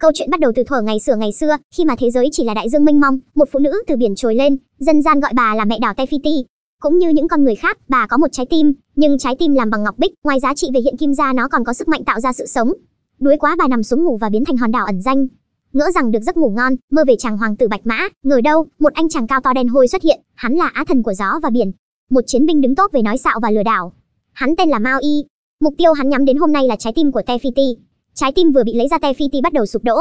Câu chuyện bắt đầu từ thuở ngày xưa ngày xưa, khi mà thế giới chỉ là đại dương mênh mông, một phụ nữ từ biển trồi lên, dân gian gọi bà là mẹ đảo Tefiti. Cũng như những con người khác, bà có một trái tim, nhưng trái tim làm bằng ngọc bích, ngoài giá trị về hiện kim ra nó còn có sức mạnh tạo ra sự sống. Đuối quá bà nằm xuống ngủ và biến thành hòn đảo ẩn danh. Ngỡ rằng được giấc ngủ ngon, mơ về chàng hoàng tử Bạch Mã, ngờ đâu, một anh chàng cao to đen hôi xuất hiện, hắn là á thần của gió và biển. Một chiến binh đứng tốt về nói xạo và lừa đảo. Hắn tên là Mao Y. Mục tiêu hắn nhắm đến hôm nay là trái tim của Tefiti, Trái tim vừa bị lấy ra Tefiti bắt đầu sụp đổ,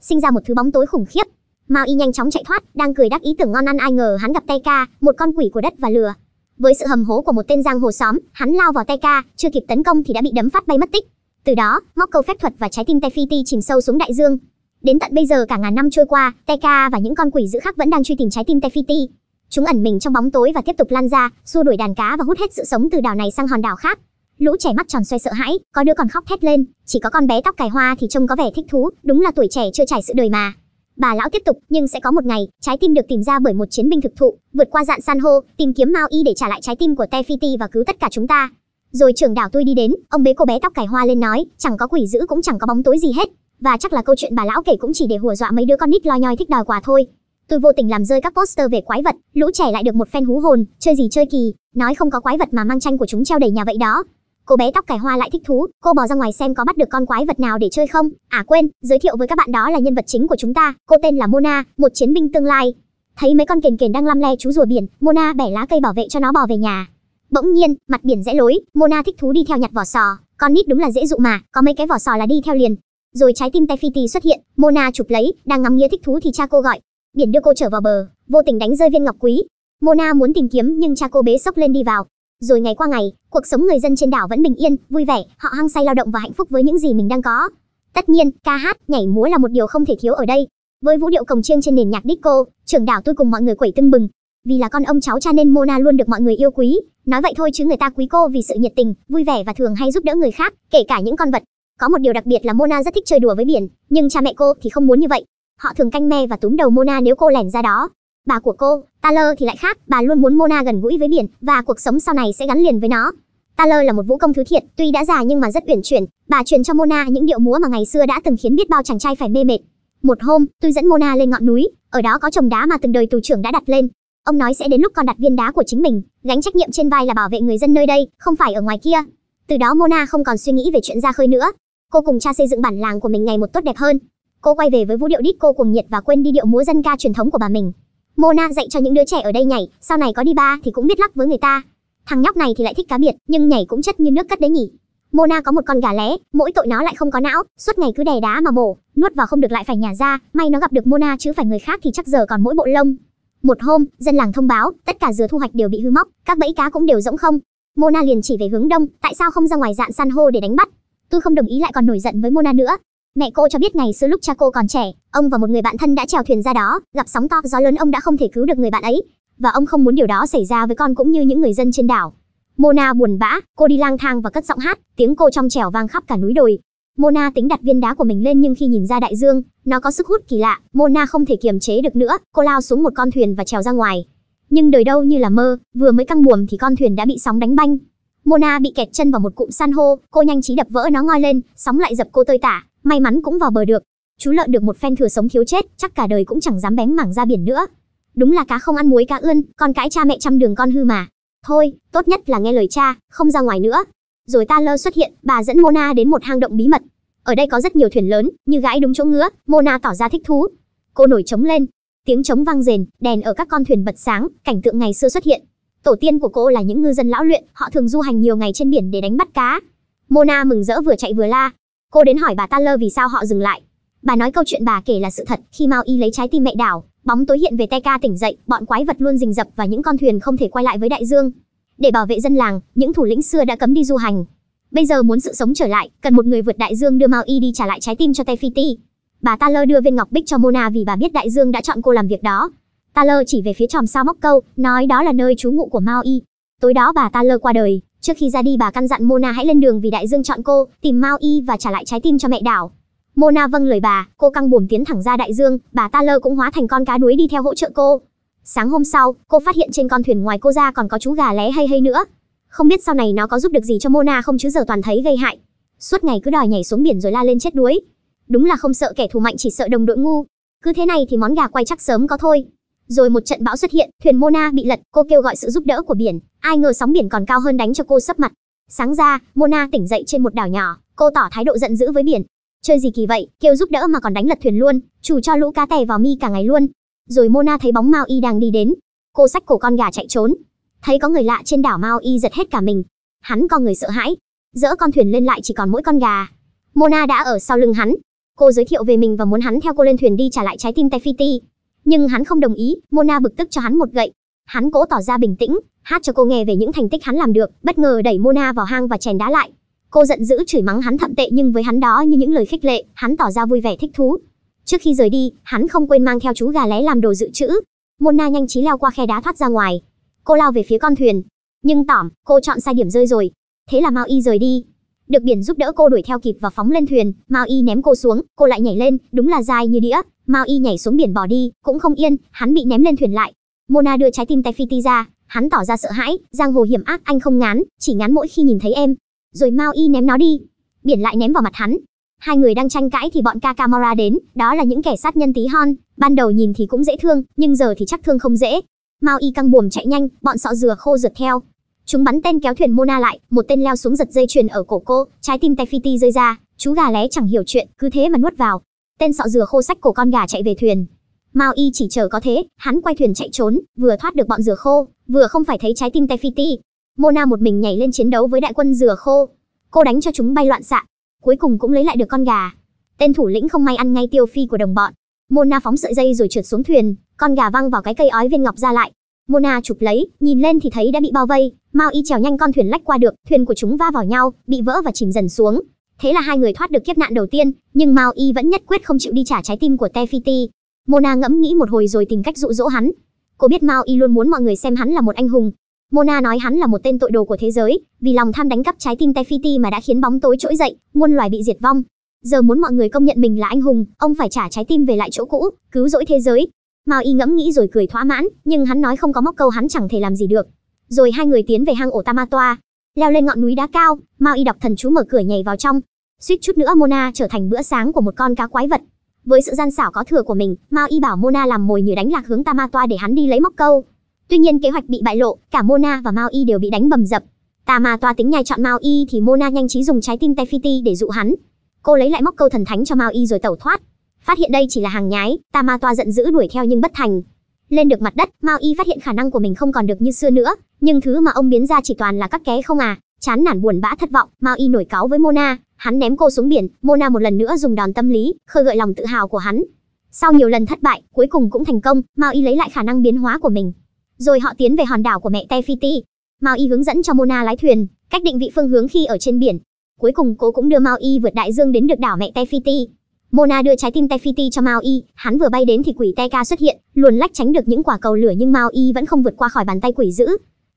sinh ra một thứ bóng tối khủng khiếp. Mao Y nhanh chóng chạy thoát, đang cười đắc ý tưởng ngon ăn ai ngờ hắn gặp Teka, một con quỷ của đất và lửa. Với sự hầm hố của một tên giang hồ xóm, hắn lao vào Teka, chưa kịp tấn công thì đã bị đấm phát bay mất tích. Từ đó, móc câu phép thuật và trái tim Tefiti chìm sâu xuống đại dương. Đến tận bây giờ cả ngàn năm trôi qua, Teka và những con quỷ dữ khác vẫn đang truy tìm trái tim Tefiti. Chúng ẩn mình trong bóng tối và tiếp tục lan ra, xua đuổi đàn cá và hút hết sự sống từ đảo này sang hòn đảo khác lũ trẻ mắt tròn xoay sợ hãi có đứa còn khóc thét lên chỉ có con bé tóc cài hoa thì trông có vẻ thích thú đúng là tuổi trẻ chưa trải sự đời mà bà lão tiếp tục nhưng sẽ có một ngày trái tim được tìm ra bởi một chiến binh thực thụ vượt qua dạn san hô tìm kiếm mao y để trả lại trái tim của tefiti và cứu tất cả chúng ta rồi trưởng đảo tôi đi đến ông bế cô bé tóc cài hoa lên nói chẳng có quỷ dữ cũng chẳng có bóng tối gì hết và chắc là câu chuyện bà lão kể cũng chỉ để hùa dọa mấy đứa con nít lo nhoi thích đòi quà thôi tôi vô tình làm rơi các poster về quái vật lũ trẻ lại được một phen hú hồn chơi gì chơi kỳ nói không có quái vật mà mang tranh của chúng treo đầy nhà vậy đó Cô bé tóc cải hoa lại thích thú, cô bò ra ngoài xem có bắt được con quái vật nào để chơi không. À quên, giới thiệu với các bạn đó là nhân vật chính của chúng ta, cô tên là Mona, một chiến binh tương lai. Thấy mấy con kền kền đang lăm le chú rùa biển, Mona bẻ lá cây bảo vệ cho nó bò về nhà. Bỗng nhiên, mặt biển dễ lối, Mona thích thú đi theo nhặt vỏ sò, con nít đúng là dễ dụ mà, có mấy cái vỏ sò là đi theo liền. Rồi trái tim Tefiti xuất hiện, Mona chụp lấy, đang ngắm nghía thích thú thì cha cô gọi. Biển đưa cô trở vào bờ, vô tình đánh rơi viên ngọc quý. Mona muốn tìm kiếm nhưng cha cô bế sốc lên đi vào, rồi ngày qua ngày, cuộc sống người dân trên đảo vẫn bình yên, vui vẻ, họ hăng say lao động và hạnh phúc với những gì mình đang có. Tất nhiên, ca hát, nhảy múa là một điều không thể thiếu ở đây. Với vũ điệu cồng chiêng trên nền nhạc disco, trưởng đảo tôi cùng mọi người quẩy tưng bừng. Vì là con ông cháu cha nên Mona luôn được mọi người yêu quý. Nói vậy thôi chứ người ta quý cô vì sự nhiệt tình, vui vẻ và thường hay giúp đỡ người khác, kể cả những con vật. Có một điều đặc biệt là Mona rất thích chơi đùa với biển, nhưng cha mẹ cô thì không muốn như vậy. Họ thường canh me và túm đầu Mona nếu cô lẻn ra đó. Bà của cô, Taylor thì lại khác, bà luôn muốn Mona gần gũi với biển và cuộc sống sau này sẽ gắn liền với nó. Taylor là một vũ công thứ thiệt, tuy đã già nhưng mà rất uyển chuyển, bà truyền cho Mona những điệu múa mà ngày xưa đã từng khiến biết bao chàng trai phải mê mệt. Một hôm, tôi dẫn Mona lên ngọn núi, ở đó có chồng đá mà từng đời tù trưởng đã đặt lên. Ông nói sẽ đến lúc con đặt viên đá của chính mình, gánh trách nhiệm trên vai là bảo vệ người dân nơi đây, không phải ở ngoài kia. Từ đó Mona không còn suy nghĩ về chuyện ra khơi nữa. Cô cùng cha xây dựng bản làng của mình ngày một tốt đẹp hơn. Cô quay về với vũ điệu đít cô cùng nhiệt và quên đi điệu múa dân ca truyền thống của bà mình. Mona dạy cho những đứa trẻ ở đây nhảy, sau này có đi ba thì cũng biết lắc với người ta. Thằng nhóc này thì lại thích cá biệt, nhưng nhảy cũng chất như nước cất đấy nhỉ. Mona có một con gà lé, mỗi tội nó lại không có não, suốt ngày cứ đè đá mà mổ, nuốt vào không được lại phải nhả ra, may nó gặp được Mona chứ phải người khác thì chắc giờ còn mỗi bộ lông. Một hôm, dân làng thông báo, tất cả dừa thu hoạch đều bị hư móc, các bẫy cá cũng đều rỗng không. Mona liền chỉ về hướng đông, tại sao không ra ngoài dạn san hô để đánh bắt? Tôi không đồng ý lại còn nổi giận với Mona nữa, Mẹ cô cho biết ngày xưa lúc cha cô còn trẻ, ông và một người bạn thân đã trèo thuyền ra đó, gặp sóng to gió lớn ông đã không thể cứu được người bạn ấy, và ông không muốn điều đó xảy ra với con cũng như những người dân trên đảo. Mona buồn bã, cô đi lang thang và cất giọng hát, tiếng cô trong trẻo vang khắp cả núi đồi. Mona tính đặt viên đá của mình lên nhưng khi nhìn ra đại dương, nó có sức hút kỳ lạ, Mona không thể kiềm chế được nữa, cô lao xuống một con thuyền và trèo ra ngoài. Nhưng đời đâu như là mơ, vừa mới căng buồm thì con thuyền đã bị sóng đánh banh. Mona bị kẹt chân vào một cụm san hô, cô nhanh trí đập vỡ nó ngoi lên, sóng lại dập cô tơi tả, may mắn cũng vào bờ được. Chú lợn được một phen thừa sống thiếu chết, chắc cả đời cũng chẳng dám bén mảng ra biển nữa. Đúng là cá không ăn muối cá ươn, con cãi cha mẹ chăm đường con hư mà. Thôi, tốt nhất là nghe lời cha, không ra ngoài nữa. Rồi ta lơ xuất hiện, bà dẫn Mona đến một hang động bí mật. Ở đây có rất nhiều thuyền lớn, như gãi đúng chỗ ngứa, Mona tỏ ra thích thú. Cô nổi trống lên, tiếng trống vang rền, đèn ở các con thuyền bật sáng, cảnh tượng ngày xưa xuất hiện. Tổ tiên của cô là những ngư dân lão luyện, họ thường du hành nhiều ngày trên biển để đánh bắt cá. Mona mừng rỡ vừa chạy vừa la, Cô đến hỏi bà Taylor vì sao họ dừng lại. Bà nói câu chuyện bà kể là sự thật, khi Mao Y lấy trái tim mẹ đảo, bóng tối hiện về Teka tỉnh dậy, bọn quái vật luôn rình rập và những con thuyền không thể quay lại với đại dương. Để bảo vệ dân làng, những thủ lĩnh xưa đã cấm đi du hành. Bây giờ muốn sự sống trở lại, cần một người vượt đại dương đưa Mao Y đi trả lại trái tim cho Tefiti. Bà Taylor đưa viên ngọc bích cho Mona vì bà biết đại dương đã chọn cô làm việc đó. Taylor chỉ về phía chòm sao móc câu, nói đó là nơi trú ngụ của Mao Y. Tối đó bà Taylor qua đời, Trước khi ra đi bà căn dặn Mona hãy lên đường vì đại dương chọn cô, tìm Mao Y và trả lại trái tim cho mẹ đảo. Mona vâng lời bà, cô căng buồm tiến thẳng ra đại dương, bà Taylor cũng hóa thành con cá đuối đi theo hỗ trợ cô. Sáng hôm sau, cô phát hiện trên con thuyền ngoài cô ra còn có chú gà lé hay hay nữa. Không biết sau này nó có giúp được gì cho Mona không chứ giờ toàn thấy gây hại. Suốt ngày cứ đòi nhảy xuống biển rồi la lên chết đuối. Đúng là không sợ kẻ thù mạnh chỉ sợ đồng đội ngu. Cứ thế này thì món gà quay chắc sớm có thôi. Rồi một trận bão xuất hiện, thuyền Mona bị lật, cô kêu gọi sự giúp đỡ của biển, ai ngờ sóng biển còn cao hơn đánh cho cô sấp mặt. Sáng ra, Mona tỉnh dậy trên một đảo nhỏ, cô tỏ thái độ giận dữ với biển. Chơi gì kỳ vậy, kêu giúp đỡ mà còn đánh lật thuyền luôn, chủ cho lũ cá tè vào mi cả ngày luôn. Rồi Mona thấy bóng Mao Y đang đi đến, cô xách cổ con gà chạy trốn. Thấy có người lạ trên đảo Mao Y giật hết cả mình, hắn con người sợ hãi, dỡ con thuyền lên lại chỉ còn mỗi con gà. Mona đã ở sau lưng hắn. Cô giới thiệu về mình và muốn hắn theo cô lên thuyền đi trả lại trái tim Ti. Nhưng hắn không đồng ý, Mona bực tức cho hắn một gậy. Hắn cố tỏ ra bình tĩnh, hát cho cô nghe về những thành tích hắn làm được, bất ngờ đẩy Mona vào hang và chèn đá lại. Cô giận dữ chửi mắng hắn thậm tệ nhưng với hắn đó như những lời khích lệ, hắn tỏ ra vui vẻ thích thú. Trước khi rời đi, hắn không quên mang theo chú gà lé làm đồ dự trữ. Mona nhanh trí leo qua khe đá thoát ra ngoài. Cô lao về phía con thuyền. Nhưng tỏm, cô chọn sai điểm rơi rồi. Thế là Mao Y rời đi. Được biển giúp đỡ cô đuổi theo kịp và phóng lên thuyền, Mao Y ném cô xuống, cô lại nhảy lên, đúng là dài như đĩa, Mao Y nhảy xuống biển bỏ đi, cũng không yên, hắn bị ném lên thuyền lại. Mona đưa trái tim tay Fiti ra, hắn tỏ ra sợ hãi, giang hồ hiểm ác anh không ngán, chỉ ngán mỗi khi nhìn thấy em. Rồi Mao Y ném nó đi, biển lại ném vào mặt hắn. Hai người đang tranh cãi thì bọn Kakamora đến, đó là những kẻ sát nhân tí hon, ban đầu nhìn thì cũng dễ thương, nhưng giờ thì chắc thương không dễ. Mao Y căng buồm chạy nhanh, bọn sọ dừa khô rượt theo. Chúng bắn tên kéo thuyền Mona lại, một tên leo xuống giật dây chuyền ở cổ cô, trái tim Tefiti rơi ra, chú gà lé chẳng hiểu chuyện, cứ thế mà nuốt vào. Tên sọ rửa khô sách cổ con gà chạy về thuyền. Mao Y chỉ chờ có thế, hắn quay thuyền chạy trốn, vừa thoát được bọn rửa khô, vừa không phải thấy trái tim Tefiti. Mona một mình nhảy lên chiến đấu với đại quân rửa khô. Cô đánh cho chúng bay loạn xạ, cuối cùng cũng lấy lại được con gà. Tên thủ lĩnh không may ăn ngay tiêu phi của đồng bọn. Mona phóng sợi dây rồi trượt xuống thuyền, con gà văng vào cái cây ói viên ngọc ra lại. Mona chụp lấy, nhìn lên thì thấy đã bị bao vây, Mao Y trèo nhanh con thuyền lách qua được, thuyền của chúng va vào nhau, bị vỡ và chìm dần xuống. Thế là hai người thoát được kiếp nạn đầu tiên, nhưng Mao Y vẫn nhất quyết không chịu đi trả trái tim của Tefiti. Mona ngẫm nghĩ một hồi rồi tìm cách dụ dỗ hắn. Cô biết Mao Y luôn muốn mọi người xem hắn là một anh hùng. Mona nói hắn là một tên tội đồ của thế giới, vì lòng tham đánh cắp trái tim Tefiti mà đã khiến bóng tối trỗi dậy, muôn loài bị diệt vong. Giờ muốn mọi người công nhận mình là anh hùng, ông phải trả trái tim về lại chỗ cũ, cứu rỗi thế giới. Mao Y ngẫm nghĩ rồi cười thỏa mãn, nhưng hắn nói không có móc câu hắn chẳng thể làm gì được. Rồi hai người tiến về hang ổ Tamatoa, leo lên ngọn núi đá cao, Mao Y đọc thần chú mở cửa nhảy vào trong. Suýt chút nữa Mona trở thành bữa sáng của một con cá quái vật. Với sự gian xảo có thừa của mình, Mao Y bảo Mona làm mồi nhử đánh lạc hướng Tamatoa để hắn đi lấy móc câu. Tuy nhiên kế hoạch bị bại lộ, cả Mona và Mao Y đều bị đánh bầm dập. Tamatoa tính nhai chọn Mao Y thì Mona nhanh trí dùng trái tim Tefiti để dụ hắn. Cô lấy lại móc câu thần thánh cho Mao Y rồi tẩu thoát. Phát hiện đây chỉ là hàng nhái, Tamatoa giận dữ đuổi theo nhưng bất thành. Lên được mặt đất, Mao Y phát hiện khả năng của mình không còn được như xưa nữa, nhưng thứ mà ông biến ra chỉ toàn là các ké không à. Chán nản buồn bã thất vọng, Mao Y nổi cáo với Mona, hắn ném cô xuống biển, Mona một lần nữa dùng đòn tâm lý, khơi gợi lòng tự hào của hắn. Sau nhiều lần thất bại, cuối cùng cũng thành công, Mao Y lấy lại khả năng biến hóa của mình. Rồi họ tiến về hòn đảo của mẹ Tefiti. Mao Y hướng dẫn cho Mona lái thuyền, cách định vị phương hướng khi ở trên biển. Cuối cùng cô cũng đưa Mao Y vượt đại dương đến được đảo mẹ Tefiti. Mona đưa trái tim Tefiti cho Mao Y, hắn vừa bay đến thì quỷ Teka xuất hiện, luồn lách tránh được những quả cầu lửa nhưng Mao Y vẫn không vượt qua khỏi bàn tay quỷ dữ.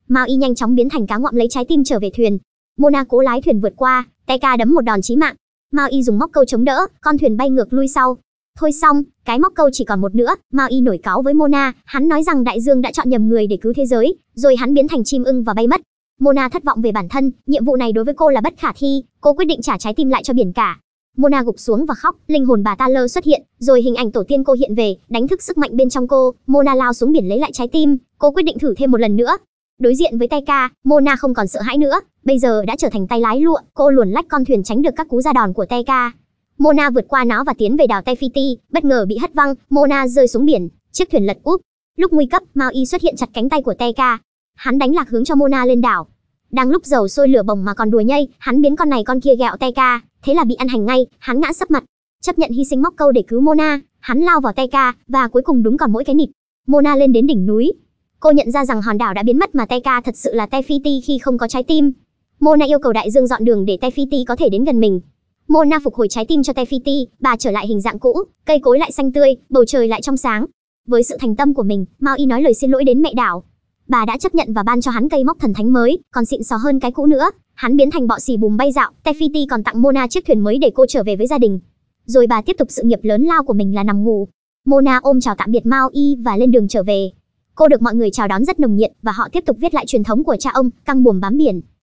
Mao Y nhanh chóng biến thành cá ngọm lấy trái tim trở về thuyền. Mona cố lái thuyền vượt qua, Teka đấm một đòn chí mạng. Mao Y dùng móc câu chống đỡ, con thuyền bay ngược lui sau. Thôi xong, cái móc câu chỉ còn một nữa, Mao Y nổi cáo với Mona, hắn nói rằng đại dương đã chọn nhầm người để cứu thế giới, rồi hắn biến thành chim ưng và bay mất. Mona thất vọng về bản thân, nhiệm vụ này đối với cô là bất khả thi, cô quyết định trả trái tim lại cho biển cả. Mona gục xuống và khóc, linh hồn bà ta lơ xuất hiện, rồi hình ảnh tổ tiên cô hiện về, đánh thức sức mạnh bên trong cô, Mona lao xuống biển lấy lại trái tim, cô quyết định thử thêm một lần nữa. Đối diện với tay ca, Mona không còn sợ hãi nữa, bây giờ đã trở thành tay lái lụa, cô luồn lách con thuyền tránh được các cú ra đòn của tay ca. Mona vượt qua nó và tiến về đảo Tefiti, bất ngờ bị hất văng, Mona rơi xuống biển, chiếc thuyền lật úp. Lúc nguy cấp, Maui xuất hiện chặt cánh tay của Teka. Hắn đánh lạc hướng cho Mona lên đảo. Đang lúc dầu sôi lửa bỏng mà còn đùa nhây, hắn biến con này con kia gẹo Teka thế là bị ăn hành ngay, hắn ngã sấp mặt. Chấp nhận hy sinh móc câu để cứu Mona, hắn lao vào tay ca, và cuối cùng đúng còn mỗi cái nịt. Mona lên đến đỉnh núi. Cô nhận ra rằng hòn đảo đã biến mất mà tay ca thật sự là tay phi ti khi không có trái tim. Mona yêu cầu đại dương dọn đường để tay phi ti có thể đến gần mình. Mona phục hồi trái tim cho tay phi ti, bà trở lại hình dạng cũ, cây cối lại xanh tươi, bầu trời lại trong sáng. Với sự thành tâm của mình, Mao Y nói lời xin lỗi đến mẹ đảo bà đã chấp nhận và ban cho hắn cây móc thần thánh mới, còn xịn xò hơn cái cũ nữa. Hắn biến thành bọ xì bùm bay dạo, Tefiti còn tặng Mona chiếc thuyền mới để cô trở về với gia đình. Rồi bà tiếp tục sự nghiệp lớn lao của mình là nằm ngủ. Mona ôm chào tạm biệt Mao Y và lên đường trở về. Cô được mọi người chào đón rất nồng nhiệt và họ tiếp tục viết lại truyền thống của cha ông, căng buồm bám biển.